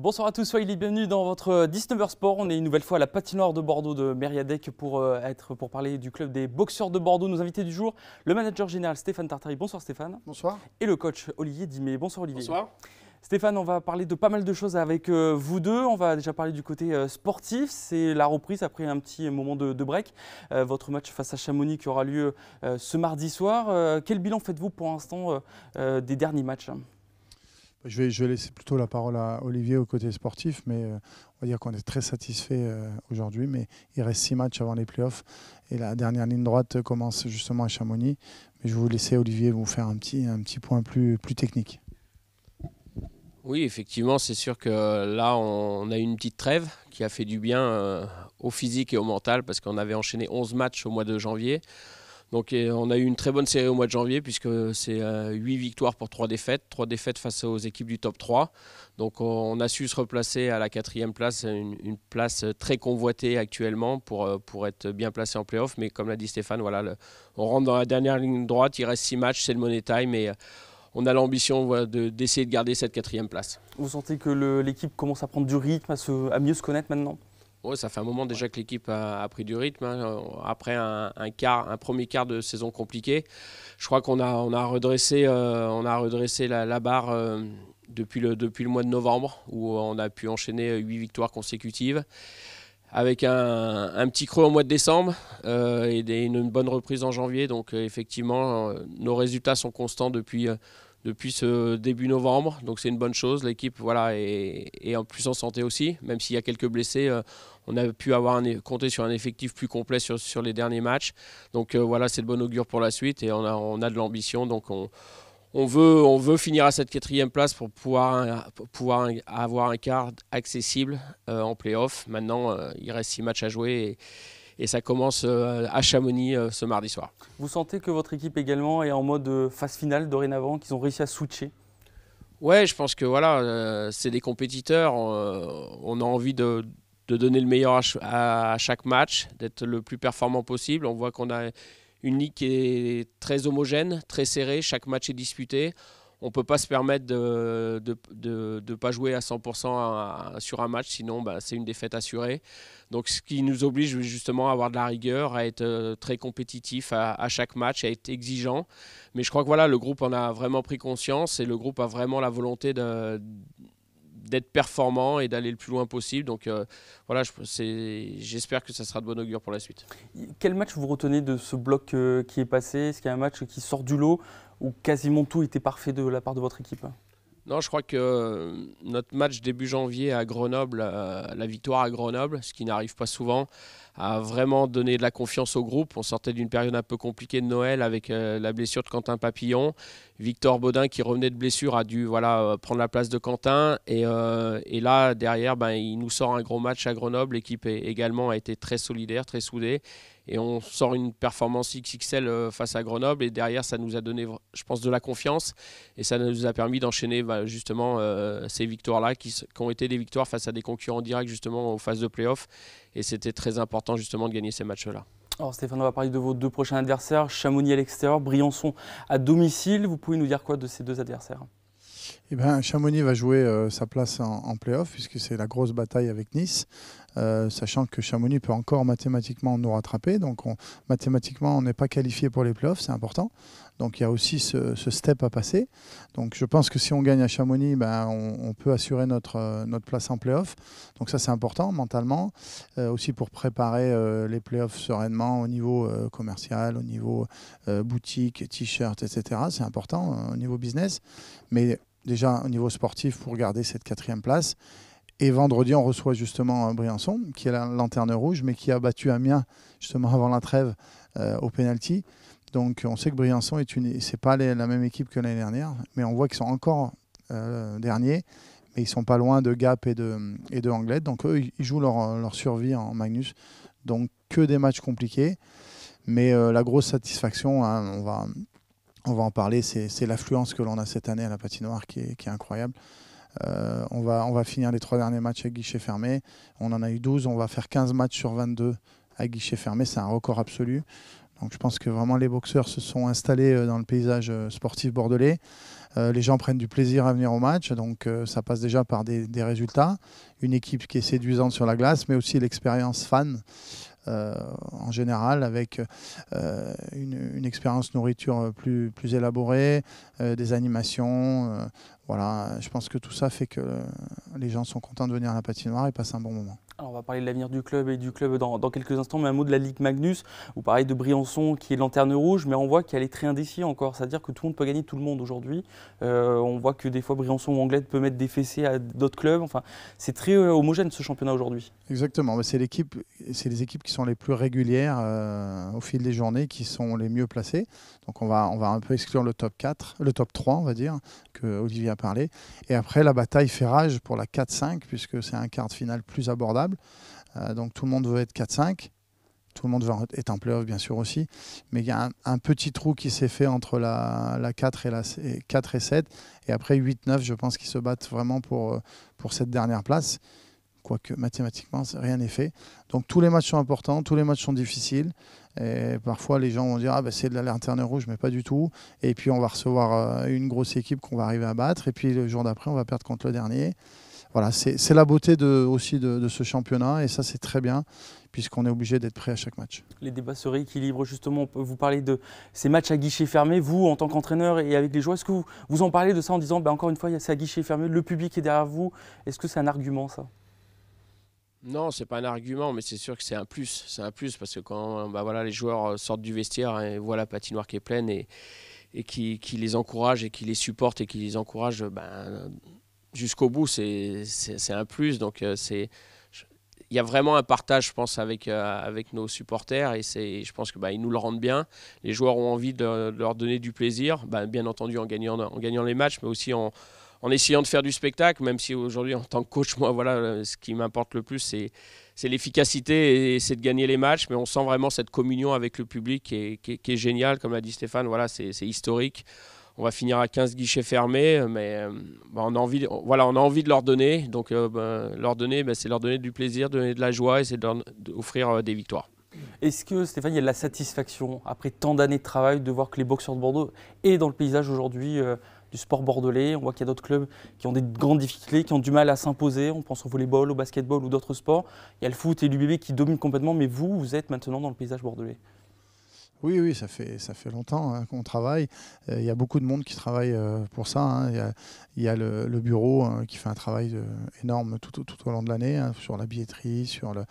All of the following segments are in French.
Bonsoir à tous, soyez les bienvenus dans votre 19h Sport. On est une nouvelle fois à la patinoire de Bordeaux de Meriadec pour, euh, être, pour parler du club des boxeurs de Bordeaux. Nos invités du jour, le manager général Stéphane Tartari. Bonsoir Stéphane. Bonsoir. Et le coach Olivier Dimé. Bonsoir Olivier. Bonsoir. Stéphane, on va parler de pas mal de choses avec euh, vous deux. On va déjà parler du côté euh, sportif. C'est la reprise après un petit moment de, break. votre match face à Chamonix qui aura lieu ce mardi soir. quel bilan faites-vous pour l'instant des derniers matchs bah, je vais, laisser plutôt la parole à Olivier au côté sportif, mais euh, on va dire qu'on est très satisfait euh, aujourd'hui. Mais il reste six matchs avant les playoffs et la dernière ligne droite commence justement à Chamonix. Mais je vais vous laisser, Olivier, vous faire un petit, un petit point plus, plus technique. Oui, effectivement, c'est sûr que là, on a eu une petite trêve qui a fait du bien euh, au physique et au mental parce qu'on avait enchaîné 11 matchs au mois de janvier. Donc on a eu une très bonne série au mois de janvier puisque c'est euh, huit 8 victoires pour 3 défaites, 3 défaites face aux équipes du top 3. Donc on a su se replacer à la quatrième place, une, place très convoitée actuellement pour, euh, pour être bien placé en playoff. Mais comme l'a dit Stéphane, voilà, on rentre dans la dernière ligne droite, il reste 6 matchs, c'est le money time et euh, on a l'ambition de d'essayer de, garder cette quatrième place. Vous sentez que l'équipe commence à prendre du rythme, à, se, à mieux se connaître maintenant ça fait un moment déjà que l'équipe a, pris du rythme. Hein. Après un, quart, un premier quart de saison compliquée. je crois qu'on a, on a redressé, euh, on a redressé la, barre euh, depuis, le, depuis le mois de novembre, où on a pu enchaîner huit victoires consécutives. Avec un, petit creux au mois de décembre euh, et une, bonne reprise en janvier. Donc, effectivement, nos résultats sont constants depuis depuis ce début novembre, donc c'est une bonne chose. L'équipe voilà, est, en plus en santé aussi, même s'il y a quelques blessés. Euh, on a pu avoir e, compter sur un effectif plus complet sur, les derniers matchs. Donc euh, voilà, c'est de bon augure pour la suite et on a, on a de l'ambition. Donc on, on, veut, on veut finir à cette quatrième place pour pouvoir, pouvoir avoir un quart accessible en euh, en playoff. Maintenant, il reste six matchs à jouer. Et, et ça commence euh, à Chamonix euh, ce mardi soir. Vous sentez que votre équipe également est en mode euh, phase finale dorénavant, qu'ils ont réussi à switcher Ouais, je pense que voilà, c'est des compétiteurs. On, a envie de, donner le meilleur à chaque match, d'être le plus performant possible. On voit qu'on a une ligue qui est très homogène, très serrée. Chaque match est disputé on peut pas se permettre de de, de, pas jouer à 100% sur un match, sinon bah, c'est une défaite assurée. Donc ce qui nous oblige justement à avoir de la rigueur, à être euh, très compétitif à, chaque match, à être exigeant. Mais je crois que voilà, le groupe en a vraiment pris conscience et le groupe a vraiment la volonté de d'être performant et d'aller le plus loin possible. Donc euh, voilà, j'espère que ça sera de bon augure pour la suite. Quel match vous retenez de ce bloc euh, qui est passé Est-ce qu'il y a un match qui sort du lot ou quasiment tout était parfait de la part de votre équipe non, je crois que euh, notre match début janvier à Grenoble, euh, la victoire à Grenoble, ce qui n'arrive pas souvent, a vraiment donné de la confiance au groupe. On sortait d'une période un peu compliquée de Noël avec euh, la blessure de Quentin Papillon. Victor Baudin, qui revenait de blessure, a dû voilà, prendre la place de Quentin. Et, là, derrière, ben, il nous sort un gros match à Grenoble. L'équipe également a été très solidaire, très soudée et on sort une performance XXL euh, face à Grenoble et derrière ça nous a donné je pense de la confiance et ça nous a permis d'enchaîner bah, justement euh, ces victoires là qui, ont été des victoires face à des concurrents directs justement aux phases de play-off et c'était très important justement de gagner ces matchs là. Alors Stéphane, on va parler de vos deux prochains adversaires, Chamonix à l'extérieur, Briançon à domicile. Vous pouvez nous dire quoi de ces deux adversaires eh ben, Chamonix va jouer euh, sa place en, en playoff, puisque c'est la grosse bataille avec Nice, euh, sachant que Chamonix peut encore mathématiquement nous rattraper. Donc mathématiquement, on n'est pas qualifié pour les playoffs, c'est important. Donc il y a aussi ce, step à passer. Donc je pense que si on gagne à Chamonix, ben, on, peut assurer euh, notre, place en playoff. Donc ça c'est important mentalement, euh, aussi pour préparer les euh, les playoffs sereinement au niveau commercial, au niveau boutique, t-shirt, etc. C'est important au niveau business. Mais déjà au niveau sportif pour garder cette quatrième place. Et vendredi, on reçoit justement Briançon, qui est la lanterne rouge, mais qui a battu Amiens justement avant la trêve au pénalty. Donc on sait que Briançon est une, c'est pas la même équipe que l'année dernière, mais on voit qu'ils sont encore euh, derniers, mais ils sont pas loin de Gap et de et Donc eux, ils jouent leur, survie en Magnus. Donc que des matchs compliqués, mais euh, la grosse satisfaction, hein, on va on va en parler, c'est l'affluence que l'on a cette année à la patinoire qui est, incroyable. Euh, on, va, on va finir les trois derniers matchs à guichet fermé. On en a eu 12, on va faire 15 matchs sur 22 à guichet fermé. C'est un record absolu. Donc je pense que vraiment les boxeurs se sont installés euh, dans le paysage euh, sportif bordelais. Euh, les gens prennent du plaisir à venir au match, donc ça passe déjà par des, résultats, une équipe qui est séduisante sur la glace, mais aussi l'expérience fan en général, avec une, expérience nourriture plus, plus élaborée, des animations, voilà, je pense que tout ça fait que les gens sont contents de venir à la patinoire et passent un bon moment. Alors on va parler de l'avenir du club et du club dans, quelques instants, mais un mot de la Ligue Magnus. Vous parlez de Briançon qui est lanterne rouge, mais on voit qu'elle est très indécis encore, c'est-à-dire que tout le monde peut gagner tout le monde aujourd'hui. Euh, on voit que des fois Briançon ou Anglette peut mettre des fessées à d'autres clubs. Enfin, c'est très euh, homogène ce championnat aujourd'hui. Exactement, c'est l'équipe, c'est les équipes qui sont les plus régulières euh, au fil des journées qui sont les mieux placées. Donc on va, on va un peu exclure le top 4, le top 3 on va dire, que Olivier a et après, la bataille fait rage pour la 4-5, puisque c'est un quart de finale plus abordable. Euh, donc tout le monde veut être 4-5. Tout le monde veut être en playoff, bien sûr, aussi. Mais il y a un, petit trou qui s'est fait entre la, 4 et la 4 et 7. Et après, 8-9, je pense qu'ils se battent vraiment pour, euh, pour cette dernière place. Que mathématiquement, rien n'est fait. Donc tous les matchs sont importants, tous les matchs sont difficiles. Et parfois, les gens vont dire ah, ben, c'est de la lanterne rouge, mais pas du tout. Et puis, on va recevoir euh, une grosse équipe qu'on va arriver à battre. Et puis, le jour d'après, on va perdre contre le dernier. Voilà, c'est la beauté aussi de, ce championnat. Et ça, c'est très bien puisqu'on est obligé d'être prêt à chaque match. Les débats se rééquilibrent justement. vous parler de ces matchs à guichet fermé. Vous, en tant qu'entraîneur et avec les joueurs, est-ce que vous, vous en parlez de ça en disant, ben, encore une fois, c'est à guichet fermé, le public est derrière vous Est-ce que c'est un argument ça non, c'est pas un argument, mais c'est sûr que c'est un plus. C'est un plus parce que quand bah voilà, les joueurs euh, sortent du vestiaire hein, et voient la patinoire qui est pleine et, et qui, qui, les encourage et qui les supporte et qui les encourage ben, jusqu'au bout, c'est un plus. Donc euh, c'est il y a vraiment un partage, je pense, avec, euh, avec nos supporters et c'est, je pense que bah, ils nous le rendent bien. Les joueurs ont envie de, leur donner du plaisir, ben, bien entendu en gagnant, en gagnant les matchs, mais aussi en, en essayant de faire du spectacle, même si aujourd'hui, en tant que coach, moi, voilà, euh, ce qui m'importe le plus, c'est, l'efficacité et c'est de gagner les matchs. Mais on sent vraiment cette communion avec le public qui est, géniale. Comme l'a dit Stéphane, voilà, c'est, historique. On va finir à 15 guichets fermés, euh, mais euh, bah, on, a envie, voilà, on a envie de leur donner. Donc, bah, leur donner, bah, c'est leur donner du plaisir, donner de la joie et c'est d'offrir des victoires. Est-ce que Stéphane, il y a de la satisfaction après tant d'années de travail de voir que les boxeurs de Bordeaux est dans le paysage aujourd'hui du sport bordelais. On voit qu'il y a d'autres clubs qui ont des grandes difficultés, qui ont du mal à s'imposer. On pense au volleyball, au basketball ou d'autres sports. Il y a le foot et l'UBB qui dominent complètement, mais vous, vous êtes maintenant dans le paysage bordelais. Oui, oui, ça fait, ça fait longtemps hein, qu'on travaille. Euh, il y a beaucoup de monde qui travaille euh, pour ça. Hein. Il y, a, le, bureau hein, qui fait un travail euh, énorme tout, au long de l'année sur la billetterie, sur le,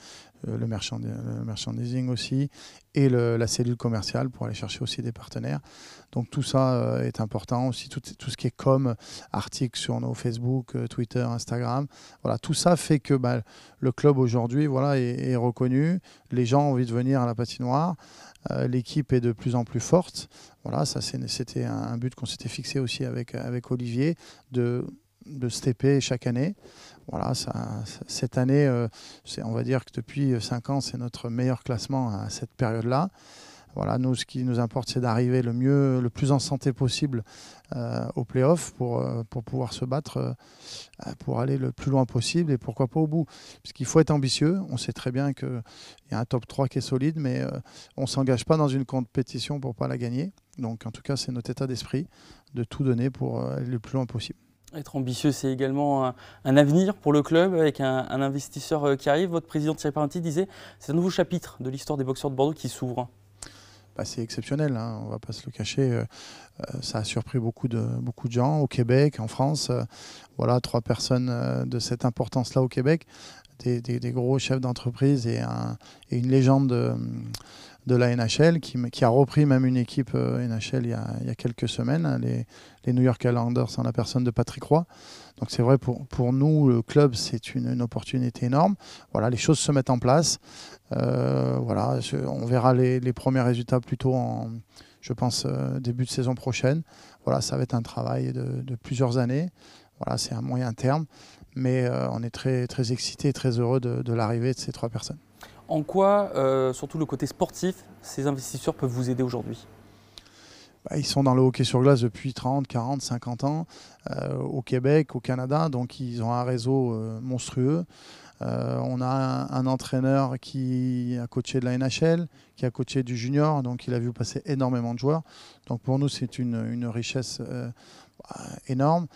euh, le, merchandising aussi, et la cellule commerciale pour aller chercher aussi des partenaires. Donc tout ça euh, est important aussi, tout, tout, ce qui est com, articles sur nos Facebook, euh, Twitter, Instagram. Voilà, tout ça fait que bah, le club aujourd'hui voilà, est, reconnu, les gens ont envie de venir à la patinoire, l'équipe est de plus en plus forte. Voilà, ça c'était un, but qu'on s'était fixé aussi avec, avec Olivier, de de STP chaque année. Voilà, cette année, euh, on va dire que depuis 5 ans, c'est notre meilleur classement à cette période-là. Voilà, nous, ce qui nous importe, c'est d'arriver le mieux, le plus en santé possible euh, au playoff pour, euh, pour pouvoir se battre, euh, pour aller le plus loin possible et pourquoi pas au bout. Parce qu'il faut être ambitieux. On sait très bien qu'il y a un top 3 qui est solide, mais on ne s'engage pas dans une compétition pour ne pas la gagner. Donc, en tout cas, c'est notre état d'esprit de tout donner pour aller le plus loin possible. Être ambitieux, c'est également un, avenir pour le club avec un, investisseur euh, qui arrive. Votre président Thierry Parenti disait c'est un nouveau chapitre de l'histoire des boxeurs de Bordeaux qui s'ouvre. Bah, c'est exceptionnel, hein, on ne va pas se le cacher. Euh, euh, ça a surpris beaucoup de, beaucoup de gens au Québec, en France. voilà, trois personnes de cette importance-là au Québec, des, gros chefs d'entreprise et, et, une légende de la NHL, qui, a repris même une équipe euh, NHL il y, a, quelques semaines, hein, les, New York Islanders en la personne de Patrick Roy. Donc c'est vrai, pour, nous, le club, c'est une, opportunité énorme. Voilà, les choses se mettent en place. Euh, voilà, on verra les, premiers résultats plutôt en, je pense, euh, début de saison prochaine. Voilà, ça va être un travail de, plusieurs années. Voilà, c'est un moyen terme. Mais on est très, très excités et très heureux de l'arrivée de ces trois personnes. En quoi, euh, surtout le côté sportif, ces investisseurs peuvent vous aider aujourd'hui bah, ils sont dans le hockey sur glace depuis 30, 40, 50 ans euh, au Québec, au Canada, donc ils ont un réseau euh, monstrueux. on a un, entraîneur qui a coaché de la NHL, qui a coaché du junior, donc il a vu passer énormément de joueurs. Donc pour nous, c'est une, richesse bah, énorme.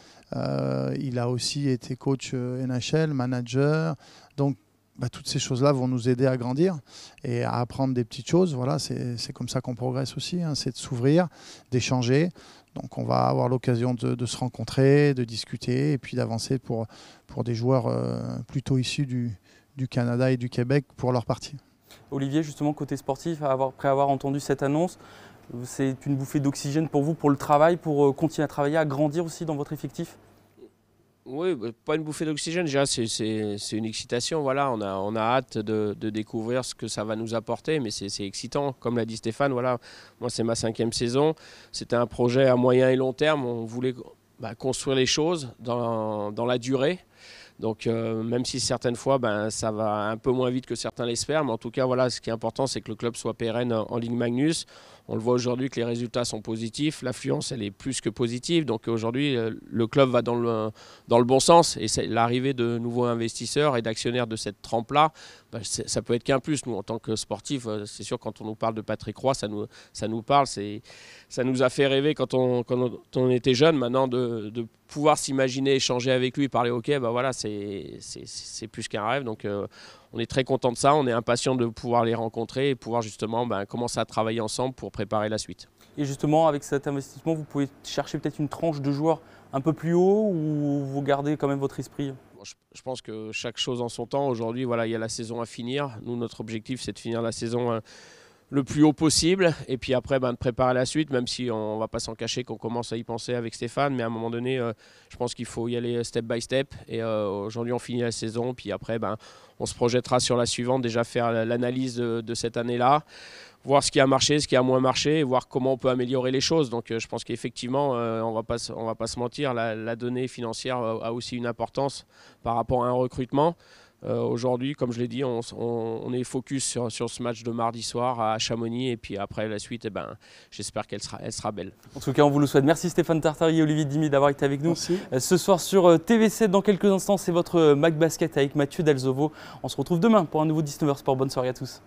il a aussi été coach NHL, manager. Donc bah, toutes ces choses-là vont nous aider à grandir et à apprendre des petites choses. Voilà, c'est comme ça qu'on progresse aussi, hein, c'est de s'ouvrir, d'échanger. Donc on va avoir l'occasion de, se rencontrer, de discuter et puis d'avancer pour, pour des joueurs euh, plutôt issus du, du Canada et du Québec pour leur partie. Olivier, justement, côté sportif, après avoir entendu cette annonce, c'est une bouffée d'oxygène pour vous, pour le travail, pour euh, continuer à travailler, à grandir aussi dans votre effectif oui, bah, pas une bouffée d'oxygène, déjà, c'est une excitation. Voilà, on a, on a hâte de, de, découvrir ce que ça va nous apporter, mais c'est excitant. Comme l'a dit Stéphane, voilà, moi c'est ma cinquième saison. C'était un projet à moyen et long terme. On voulait bah, construire les choses dans, dans la durée. Donc euh, même si certaines fois ben, ça va un peu moins vite que certains l'espèrent, mais en tout cas voilà, ce qui est important c'est que le club soit pérenne en Ligue Magnus. On le voit aujourd'hui que les résultats sont positifs, l'affluence elle est plus que positive. Donc aujourd'hui euh, le club va dans le, dans le bon sens et l'arrivée de nouveaux investisseurs et d'actionnaires de cette trempe-là, ben, ça peut être qu'un plus. Nous en tant que sportifs, euh, c'est sûr quand on nous parle de Patrick Roy, ça nous, ça nous parle, ça nous a fait rêver quand on, on était jeune. Maintenant de pouvoir s'imaginer échanger avec lui, parler hockey, bah voilà, c'est plus qu'un rêve. Donc euh, on est très content de ça, on est impatient de pouvoir les rencontrer et pouvoir justement bah, commencer à travailler ensemble pour préparer la suite. Et justement, avec cet investissement, vous pouvez chercher peut-être une tranche de joueurs un peu plus haut ou vous gardez quand même votre esprit je, pense que chaque chose en son temps. Aujourd'hui, voilà, il y a la saison à finir. Nous, notre objectif, c'est de finir la saison. Euh, le plus haut possible. Et puis après, ben, de préparer la suite, même si on ne va pas s'en cacher qu'on commence à y penser avec Stéphane. Mais à un moment donné, euh, je pense qu'il faut y aller euh, step by step. Et euh, aujourd'hui, on finit la saison. Puis après, ben, on se projettera sur la suivante, déjà faire l'analyse de, cette année-là, voir ce qui a marché, ce qui a moins marché, et voir comment on peut améliorer les choses. Donc je pense qu'effectivement, on ne va pas se mentir, la donnée financière a aussi une importance par rapport à un recrutement. Euh, aujourd'hui, comme je l'ai dit, on, est focus sur, sur, ce match de mardi soir à Chamonix. Et puis après, la suite, eh ben, j'espère qu'elle sera, elle sera belle. En tout cas, on vous le souhaite. Merci Stéphane Tartari et Olivier Dimi d'avoir été avec nous euh, ce soir sur euh, TV7. Dans quelques instants, c'est votre Mac Basket avec Mathieu Dalzovo. On se retrouve demain pour un nouveau 19h Sport. Bonne soirée à tous.